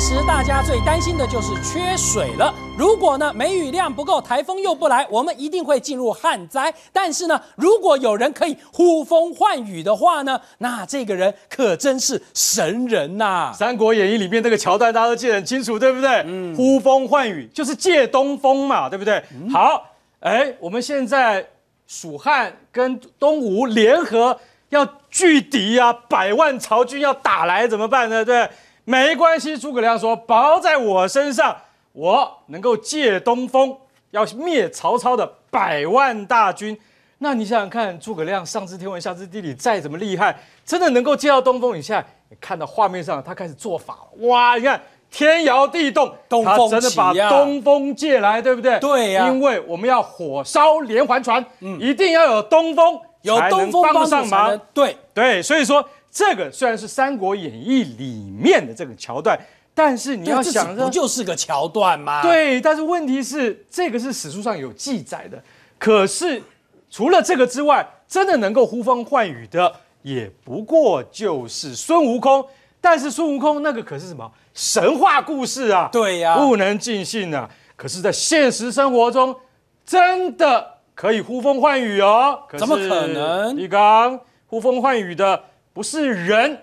时大家最担心的就是缺水了。如果呢梅雨量不够，台风又不来，我们一定会进入旱灾。但是呢，如果有人可以呼风唤雨的话呢，那这个人可真是神人呐！《三国演义》里面那个桥段，大家都记得很清楚，对不对？嗯，呼风唤雨就是借东风嘛，对不对？好，哎，我们现在蜀汉跟东吴联合要拒敌呀，百万曹军要打来，怎么办呢？对。没关系，诸葛亮说：“包在我身上，我能够借东风，要灭曹操的百万大军。”那你想想看，诸葛亮上知天文，下知地理，再怎么厉害，真的能够借到东风？你现在看到画面上，他开始做法了，哇！你看天摇地动，东风真的把东风借来，对不对？对呀，因为我们要火烧连环船，嗯，一定要有东风，有东风帮上忙，对对，所以说。这个虽然是《三国演义》里面的这个桥段，但是你要想，不就是个桥段吗？对，但是问题是，这个是史书上有记载的。可是除了这个之外，真的能够呼风唤雨的，也不过就是孙悟空。但是孙悟空那个可是什么神话故事啊？对呀，不能尽信啊。可是，在现实生活中，真的可以呼风唤雨哦？怎么可能？李刚，呼风唤雨的。不是人，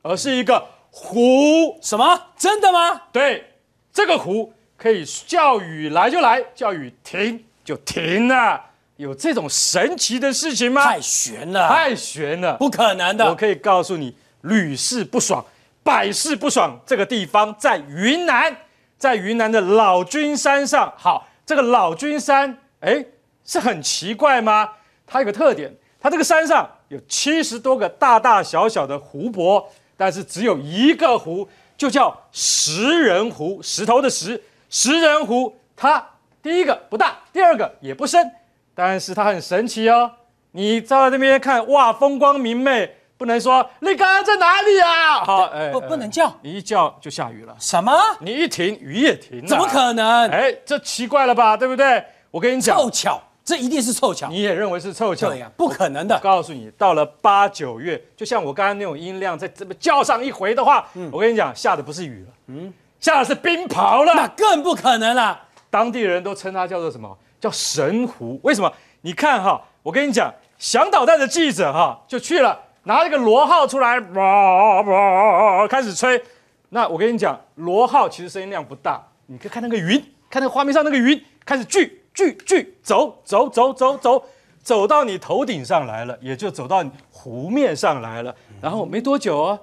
而是一个湖。什么？真的吗？对，这个湖可以叫雨来就来，叫雨停就停了。有这种神奇的事情吗？太悬了，太悬了，不可能的。我可以告诉你，屡试不爽，百试不爽。这个地方在云南，在云南的老君山上。好，这个老君山，哎，是很奇怪吗？它有个特点，它这个山上。有七十多个大大小小的湖泊，但是只有一个湖就叫石人湖，石头的石，石人湖。它第一个不大，第二个也不深，但是它很神奇哦。你站在那边看，哇，风光明媚，不能说你刚刚在哪里啊？好，不不能叫，你一叫就下雨了。什么？你一停雨也停？怎么可能？哎，这奇怪了吧？对不对？我跟你讲，凑巧。这一定是凑巧，你也认为是凑巧，对呀，不可能的。告诉你，到了八九月，就像我刚刚那种音量，再这么叫上一回的话，嗯，我跟你讲，下的不是雨了，嗯，下的是冰雹了。那更不可能了。当地人都称它叫做什么？叫神湖。为什么？你看哈，我跟你讲，响导弹的记者哈就去了，拿了个螺号出来，哇 哇开始吹。那我跟你讲，螺号其实声音量不大，你可以看那个云，看那个画面上那个云开始聚。聚聚走走走走走，走到你头顶上来了，也就走到湖面上来了。然后没多久啊，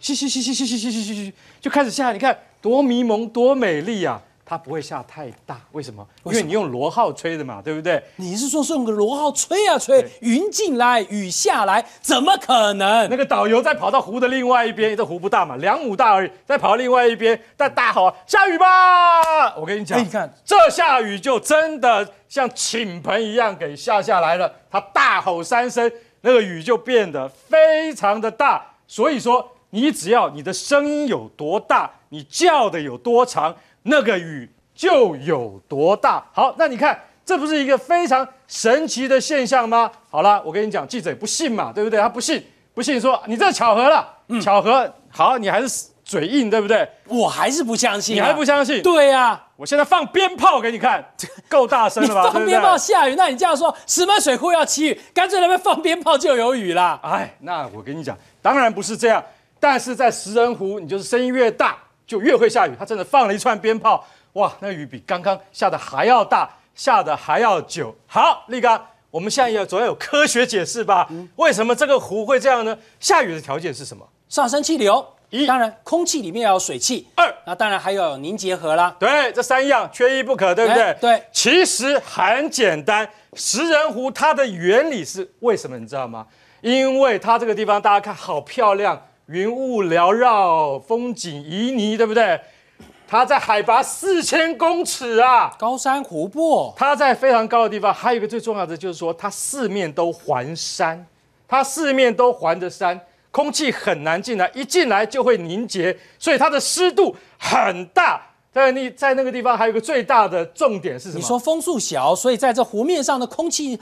就嘻嘻嘻嘻嘻嘻嘻就开始下。你看多迷蒙，多美丽呀！它不会下太大，为什么？因为你用螺号吹的嘛，对不对？你是说用个螺号吹啊吹，云进来，雨下来，怎么可能？那个导游再跑到湖的另外一边，这湖不大嘛，两亩大而已，再跑另外一边，但大吼下雨吧！我跟你讲，你看这下雨就真的像倾盆一样给下下来了。他大吼三声，那个雨就变得非常的大。所以说，你只要你的声音有多大，你叫的有多长。那个雨就有多大？好，那你看，这不是一个非常神奇的现象吗？好了，我跟你讲，记者不信嘛，对不对？他不信，不信说你这巧合了，巧合。好，你还是嘴硬，对不对？我还是不相信。你还不相信？对呀。我现在放鞭炮给你看，够大声了吧？放鞭炮下雨，那你这样说石门水库要起雨，干脆那边放鞭炮就有雨啦。哎，那我跟你讲，当然不是这样。但是在石人湖，你就是声音越大。就越会下雨。他真的放了一串鞭炮，哇，那雨比刚刚下的还要大，下的还要久。好，力刚，我们现在要总要有科学解释吧？为什么这个湖会这样呢？下雨的条件是什么？上升气流，一，当然空气里面要有水汽，二，那当然还有凝结核啦。对，这三样缺一不可，对不对？对，其实很简单，食人湖它的原理是为什么你知道吗？因为它这个地方大家看好漂亮。云雾缭绕，风景旖旎，对不对？它在海拔四千公尺啊，高山湖泊，它在非常高的地方。还有一个最重要的就是说，它四面都环山，它四面都环着山，空气很难进来，一进来就会凝结，所以它的湿度很大。在你在那个地方，还有一个最大的重点是什么？你说风速小，所以在这湖面上的空气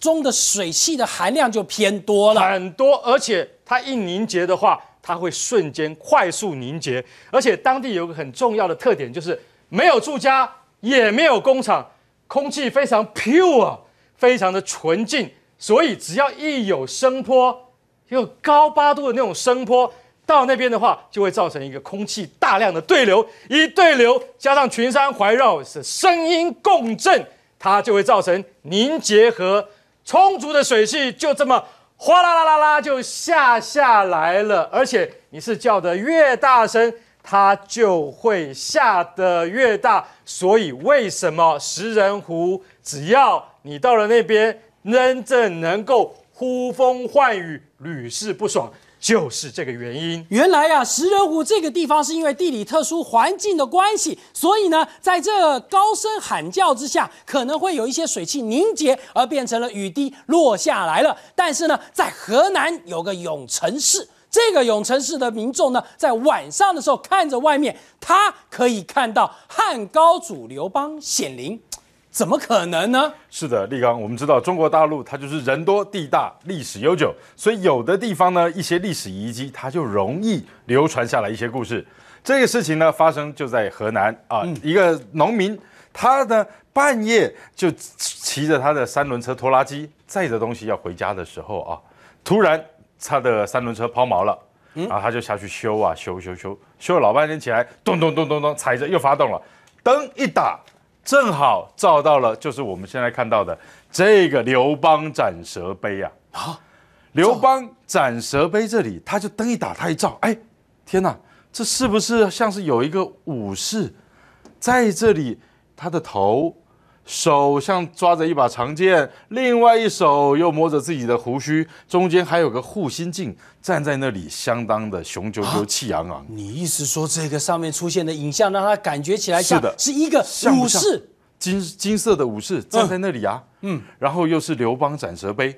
中的水汽的含量就偏多了，很多，而且。它一凝结的话，它会瞬间快速凝结，而且当地有个很重要的特点，就是没有住家，也没有工厂，空气非常 pure，非常的纯净。所以只要一有声波，有高八度的那种声波到那边的话，就会造成一个空气大量的对流，一对流加上群山环绕是声音共振，它就会造成凝结和充足的水汽，就这么。哗啦啦啦啦就下下来了，而且你是叫的越大声，它就会下的越大。所以为什么食人湖，只要你到了那边，真正能够呼风唤雨，屡试不爽。就是这个原因。原来呀，石人湖这个地方是因为地理特殊环境的关系，所以呢，在这高声喊叫之下，可能会有一些水汽凝结而变成了雨滴落下来了。但是呢，在河南有个永城市，这个永城市的民众呢，在晚上的时候看着外面，他可以看到汉高祖刘邦显灵。怎么可能呢？是的，立刚，我们知道中国大陆它就是人多地大，历史悠久，所以有的地方呢，一些历史遗迹它就容易流传下来一些故事。这个事情呢，发生就在河南啊，一个农民他呢半夜就骑着他的三轮车拖拉机载着东西要回家的时候啊，突然他的三轮车抛锚了，然后他就下去修啊修修修，修了老半天起来，咚咚咚咚咚，踩着又发动了，灯一打。正好照到了，就是我们现在看到的这个刘邦斩蛇碑啊！啊，刘邦斩蛇碑这里，他就灯一打，他一照，哎，天哪，这是不是像是有一个武士在这里，他的头？手像抓着一把长剑，另外一手又摸着自己的胡须，中间还有个护心镜，站在那里相当的雄赳赳、气昂昂。你意思说，这个上面出现的影像，让他感觉起来像是一个武士，金金色的武士站在那里啊，嗯，然后又是刘邦斩蛇杯，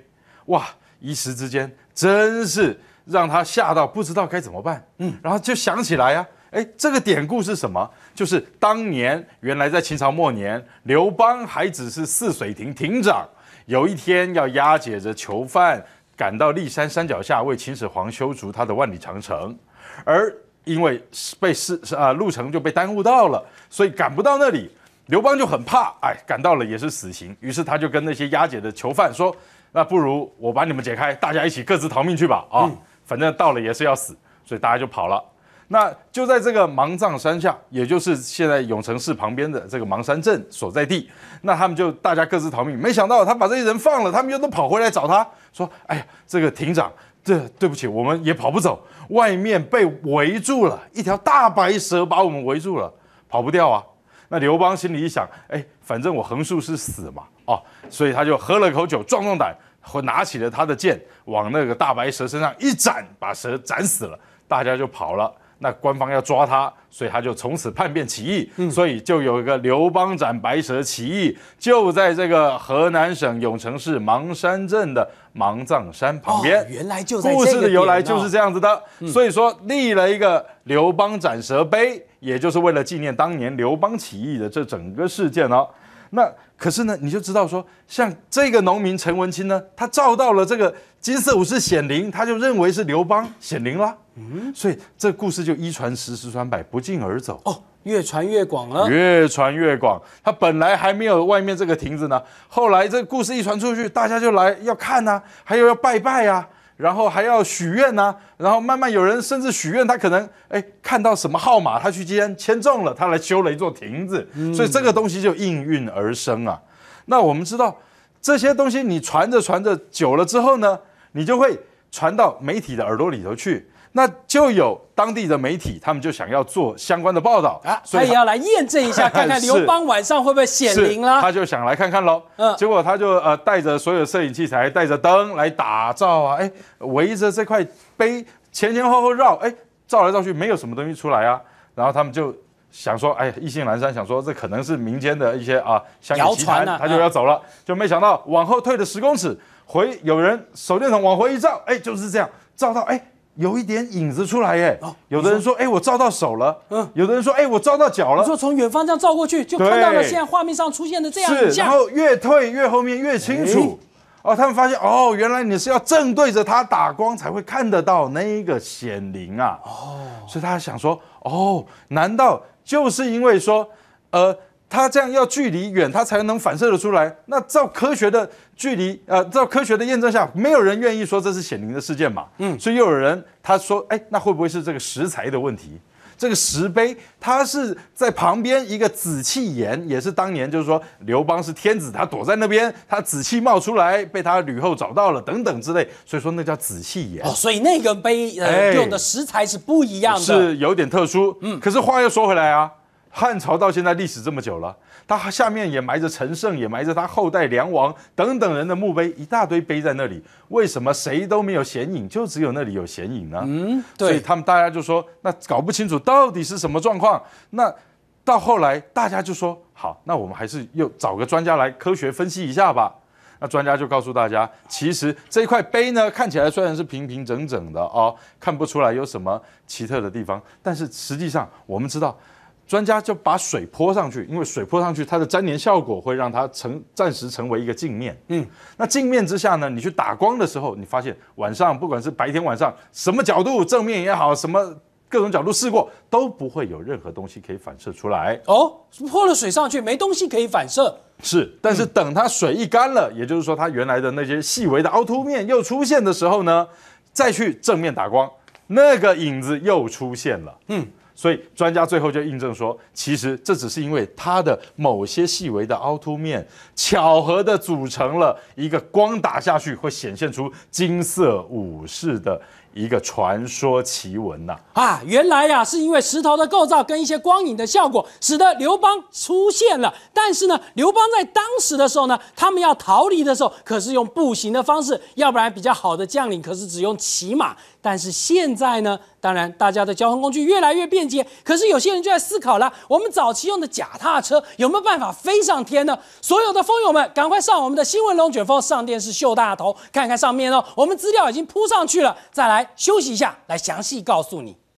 哇，一时之间真是让他吓到不知道该怎么办，嗯，然后就想起来呀。哎，这个典故是什么？就是当年原来在秦朝末年，刘邦还只是泗水亭亭长，有一天要押解着囚犯赶到骊山山脚下为秦始皇修筑他的万里长城，而因为被是啊路程就被耽误到了，所以赶不到那里，刘邦就很怕，哎，赶到了也是死刑，于是他就跟那些押解的囚犯说：“那不如我把你们解开，大家一起各自逃命去吧，啊，反正到了也是要死，所以大家就跑了。”那就在这个芒藏山下，也就是现在永城市旁边的这个芒山镇所在地。那他们就大家各自逃命，没想到他把这些人放了，他们又都跑回来找他说：“哎呀，这个亭长，对对不起，我们也跑不走，外面被围住了，一条大白蛇把我们围住了，跑不掉啊。”那刘邦心里一想：“哎，反正我横竖是死嘛，哦，所以他就喝了口酒壮壮胆，然拿起了他的剑，往那个大白蛇身上一斩，把蛇斩死了，大家就跑了。”那官方要抓他，所以他就从此叛变起义，所以就有一个刘邦斩白蛇起义，就在这个河南省永城市芒山镇的芒砀山旁边。原来就故事的由来就是这样子的，所以说立了一个刘邦斩蛇碑，也就是为了纪念当年刘邦起义的这整个事件哦。那。可是呢，你就知道说，像这个农民陈文清呢，他照到了这个金色武士显灵，他就认为是刘邦显灵了。嗯，所以这故事就一传十，十传百，不胫而走。哦，越传越广了。越传越广，他本来还没有外面这个亭子呢，后来这故事一传出去，大家就来要看啊，还有要拜拜呀。然后还要许愿呐，然后慢慢有人甚至许愿，他可能哎看到什么号码，他去签签中了，他来修了一座亭子，所以这个东西就应运而生啊。那我们知道这些东西你传着传着久了之后呢，你就会传到媒体的耳朵里头去。那就有当地的媒体，他们就想要做相关的报道啊，所以要来验证一下，看看刘邦晚上会不会显灵啦。他就想来看看喽，嗯，结果他就呃带着所有摄影器材，带着灯来打造啊，哎，围着这块碑前前后后绕，哎，照来照去没有什么东西出来啊。然后他们就想说，哎，意兴阑珊，想说这可能是民间的一些啊谣啊、他就要走了，就没想到往后退了十公尺，回有人手电筒往回一照，哎，就是这样照到，哎。有一点影子出来耶！哦，有的人说：“哎，我照到手了。”嗯，有的人说：“哎，我照到脚了。”说从远方样照过去，就看到了现在画面上出现的这样。是，然后越退越后面越清楚。哦，他们发现哦，原来你是要正对着它打光才会看得到那一个显灵啊。哦，所以他想说，哦，难道就是因为说，呃。他这样要距离远，他才能反射的出来。那照科学的距离，呃，照科学的验证下，没有人愿意说这是显灵的事件嘛。嗯，所以又有人他说，哎，那会不会是这个石材的问题？这个石碑它是在旁边一个紫气岩，也是当年就是说刘邦是天子，他躲在那边，他紫气冒出来，被他吕后找到了等等之类。所以说那叫紫气岩。哦，所以那个碑用的石材是不一样的，是有点特殊。嗯，可是话又说回来啊。汉朝到现在历史这么久了，他下面也埋着陈胜，也埋着他后代梁王等等人的墓碑，一大堆碑在那里，为什么谁都没有显影，就只有那里有显影呢？嗯，对，所以他们大家就说，那搞不清楚到底是什么状况。那到后来大家就说，好，那我们还是又找个专家来科学分析一下吧。那专家就告诉大家，其实这块碑呢，看起来虽然是平平整整的哦，看不出来有什么奇特的地方，但是实际上我们知道。专家就把水泼上去，因为水泼上去，它的粘连效果会让它成暂时成为一个镜面。嗯，那镜面之下呢？你去打光的时候，你发现晚上不管是白天晚上，什么角度正面也好，什么各种角度试过，都不会有任何东西可以反射出来。哦，泼了水上去没东西可以反射。是，但是等它水一干了，也就是说它原来的那些细微的凹凸面又出现的时候呢，再去正面打光，那个影子又出现了。嗯。所以专家最后就印证说，其实这只是因为它的某些细微的凹凸面，巧合的组成了一个光打下去会显现出金色武士的一个传说奇闻呐！啊，原来呀，是因为石头的构造跟一些光影的效果，使得刘邦出现了。但是呢，刘邦在当时的时候呢，他们要逃离的时候，可是用步行的方式；要不然比较好的将领，可是只用骑马。但是现在呢？当然，大家的交通工具越来越便捷，可是有些人就在思考了：我们早期用的脚踏车有没有办法飞上天呢？所有的风友们，赶快上我们的新闻龙卷风上电视秀大头，看看上面哦。我们资料已经铺上去了，再来休息一下，来详细告诉你。